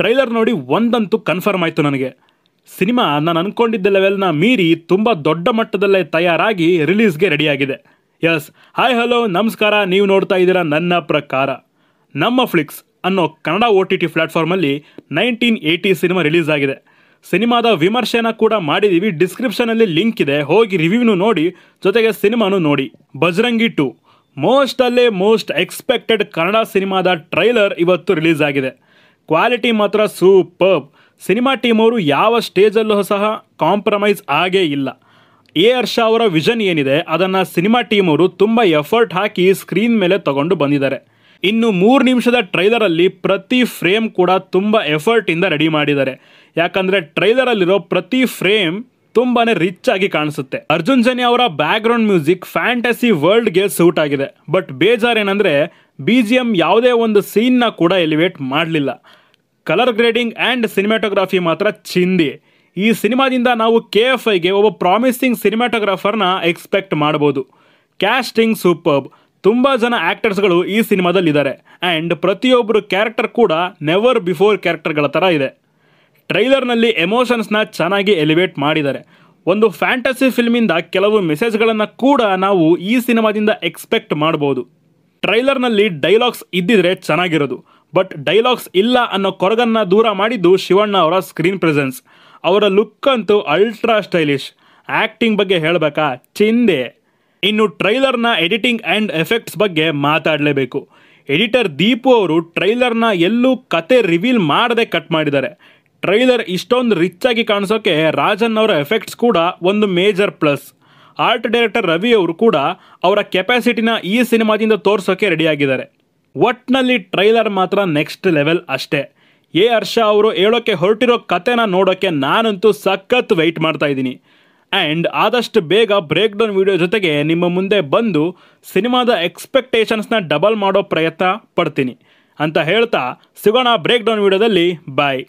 trailer ನೋಡಿ ಒಂದಂತೂ confirm ಆಯಿತು ನನಗೆ ಸಿನಿಮಾ ನಾನು ಅಂದ್ಕೊಂಡಿದ್ದ ಲೆವೆಲ್ನ ಮೀರಿ ತುಂಬ ದೊಡ್ಡ ಮಟ್ಟದಲ್ಲೇ ತಯಾರಾಗಿ ರಿಲೀಸ್ಗೆ ರೆಡಿಯಾಗಿದೆ ಎಸ್ ಹಾಯ್ ಹಲೋ ನಮಸ್ಕಾರ ನೀವು ನೋಡ್ತಾ ಇದ್ದೀರಾ ನನ್ನ ಪ್ರಕಾರ ನಮ್ಮ ಫ್ಲಿಕ್ಸ್ ಅನ್ನೋ ಕನ್ನಡ ಓ ಟಿ ಟಿ ಪ್ಲಾಟ್ಫಾರ್ಮಲ್ಲಿ ನೈನ್ಟೀನ್ ಏಯ್ಟಿ ಸಿನಿಮಾ ರಿಲೀಸ್ ಆಗಿದೆ ಸಿನಿಮಾದ ವಿಮರ್ಶೆನ ಕೂಡ ಮಾಡಿದ್ದೀವಿ ಡಿಸ್ಕ್ರಿಪ್ಷನಲ್ಲಿ ಲಿಂಕ್ ಇದೆ ಹೋಗಿ ರಿವ್ಯೂನು ನೋಡಿ ಜೊತೆಗೆ ಸಿನಿಮಾನು ನೋಡಿ ಬಜರಂಗಿ ಟು ಅಲ್ಲೇ ಮೋಸ್ಟ್ ಎಕ್ಸ್ಪೆಕ್ಟೆಡ್ ಕನ್ನಡ ಸಿನಿಮಾದ ಟ್ರೈಲರ್ ಇವತ್ತು ರಿಲೀಸ್ ಆಗಿದೆ ಕ್ವಾಲಿಟಿ ಮಾತ್ರ ಸೂಪರ್ಬ್ ಸಿನಿಮಾ ಟೀಮ್ ಅವರು ಯಾವ ಸ್ಟೇಜಲ್ಲೂ ಸಹ ಕಾಂಪ್ರಮೈಸ್ ಆಗೇ ಇಲ್ಲ ಎ ಹರ್ಷ ಅವರ ವಿಷನ್ ಏನಿದೆ ಅದನ್ನು ಸಿನಿಮಾ ಟೀಮ್ ಅವರು ತುಂಬ ಎಫರ್ಟ್ ಹಾಕಿ ಸ್ಕ್ರೀನ್ ಮೇಲೆ ತಗೊಂಡು ಬಂದಿದ್ದಾರೆ ಇನ್ನು ಮೂರು ನಿಮಿಷದ ಟ್ರೈಲರಲ್ಲಿ ಪ್ರತಿ ಫ್ರೇಮ್ ಕೂಡ ತುಂಬ ಎಫರ್ಟಿಂದ ರೆಡಿ ಮಾಡಿದ್ದಾರೆ ಯಾಕಂದರೆ ಟ್ರೈಲರಲ್ಲಿರೋ ಪ್ರತಿ ಫ್ರೇಮ್ ತುಂಬಾ ರಿಚ್ ಆಗಿ ಕಾಣಿಸುತ್ತೆ ಅರ್ಜುನ್ ಜನಿ ಅವರ ಬ್ಯಾಕ್ಗ್ರೌಂಡ್ ಮ್ಯೂಸಿಕ್ ಫ್ಯಾಂಟಸಿ ವರ್ಲ್ಡ್ಗೆ ಸೂಟ್ ಆಗಿದೆ ಬಟ್ ಬೇಜಾರೇನೆಂದರೆ ಬಿ ಜಿ ಎಮ್ ಯಾವುದೇ ಒಂದು ಸೀನ್ನ ಕೂಡ ಎಲಿವೇಟ್ ಮಾಡಲಿಲ್ಲ ಕಲರ್ ಗ್ರೇಡಿಂಗ್ ಆ್ಯಂಡ್ ಸಿನಿಮಾಟೋಗ್ರಫಿ ಮಾತ್ರ ಚಿಂದಿ ಈ ಸಿನಿಮಾದಿಂದ ನಾವು ಕೆ ಎಫ್ ಐಗೆ ಒಬ್ಬ ಪ್ರಾಮಿಸಿಂಗ್ ಸಿನಿಮಾಟೋಗ್ರಾಫರ್ನ ಎಕ್ಸ್ಪೆಕ್ಟ್ ಮಾಡ್ಬೋದು ಕ್ಯಾಸ್ಟಿಂಗ್ ಸೂಪರ್ಬ್ ತುಂಬ ಜನ ಆ್ಯಕ್ಟರ್ಸ್ಗಳು ಈ ಸಿನಿಮಾದಲ್ಲಿದ್ದಾರೆ ಆ್ಯಂಡ್ ಪ್ರತಿಯೊಬ್ಬರು ಕ್ಯಾರೆಕ್ಟರ್ ಕೂಡ ನೆವರ್ ಬಿಫೋರ್ ಕ್ಯಾರೆಕ್ಟರ್ಗಳ ಥರ ಇದೆ ಟ್ರೈಲರ್ನಲ್ಲಿ ಎಮೋಷನ್ಸ್ನ ಚೆನ್ನಾಗಿ ಎಲಿವೇಟ್ ಮಾಡಿದ್ದಾರೆ ಒಂದು ಫ್ಯಾಂಟಸಿ ಫಿಲ್ಮಿಂದ ಕೆಲವು ಮೆಸೇಜ್ಗಳನ್ನು ಕೂಡ ನಾವು ಈ ಸಿನಿಮಾದಿಂದ ಎಕ್ಸ್ಪೆಕ್ಟ್ ಮಾಡ್ಬೋದು ಟ್ರೈಲರ್ನಲ್ಲಿ ಡೈಲಾಗ್ಸ್ ಇದ್ದಿದ್ರೆ ಚೆನ್ನಾಗಿರೋದು ಬಟ್ ಡೈಲಾಗ್ಸ್ ಇಲ್ಲ ಅನ್ನೋ ಕೊರಗನ್ನ ದೂರ ಮಾಡಿದ್ದು ಶಿವಣ್ಣ ಅವರ ಸ್ಕ್ರೀನ್ ಪ್ರೆಸೆನ್ಸ್ ಅವರ ಲುಕ್ ಅಂತೂ ಅಲ್ಟ್ರಾ ಸ್ಟೈಲಿಶ್ ಆ್ಯಕ್ಟಿಂಗ್ ಬಗ್ಗೆ ಹೇಳಬೇಕಾ ಚಿಂದೆ ಇನ್ನು ಟ್ರೈಲರ್ನ ಎಡಿಟಿಂಗ್ ಆ್ಯಂಡ್ ಎಫೆಕ್ಟ್ಸ್ ಬಗ್ಗೆ ಮಾತಾಡಲೇಬೇಕು ಎಡಿಟರ್ ದೀಪು ಅವರು ಟ್ರೈಲರ್ನ ಎಲ್ಲೂ ಕತೆ ರಿವೀಲ್ ಮಾಡದೆ ಕಟ್ ಮಾಡಿದ್ದಾರೆ ಟ್ರೈಲರ್ ಇಷ್ಟೊಂದು ರಿಚ್ ಆಗಿ ಕಾಣಿಸೋಕೆ ರಾಜನ್ ಅವರ ಎಫೆಕ್ಟ್ಸ್ ಕೂಡ ಒಂದು major plus art director Ravi ಅವರು ಕೂಡ ಅವರ ಕೆಪಾಸಿಟಿನ ಈ ಸಿನಿಮಾದಿಂದ ತೋರಿಸೋಕೆ ರೆಡಿಯಾಗಿದ್ದಾರೆ ಒಟ್ನಲ್ಲಿ ಟ್ರೈಲರ್ ಮಾತ್ರ ನೆಕ್ಸ್ಟ್ ಲೆವೆಲ್ ಅಷ್ಟೇ ಎ ಹರ್ಷ ಅವರು ಹೇಳೋಕ್ಕೆ ಹೊರಟಿರೋ ಕತೆನ ನೋಡೋಕ್ಕೆ ನಾನಂತೂ ಸಖತ್ ವೆಯ್ಟ್ ಮಾಡ್ತಾ ಇದ್ದೀನಿ ಆ್ಯಂಡ್ ಆದಷ್ಟು ಬೇಗ ಬ್ರೇಕ್ ಡೌನ್ ವಿಡಿಯೋ ಜೊತೆಗೆ ನಿಮ್ಮ ಮುಂದೆ ಬಂದು ಸಿನಿಮಾದ ಎಕ್ಸ್ಪೆಕ್ಟೇಷನ್ಸ್ನ ಡಬಲ್ ಮಾಡೋ ಪ್ರಯತ್ನ ಪಡ್ತೀನಿ ಅಂತ ಹೇಳ್ತಾ ಸಿಗೋಣ ಬ್ರೇಕ್ ಡೌನ್ ವಿಡಿಯೋದಲ್ಲಿ ಬಾಯ್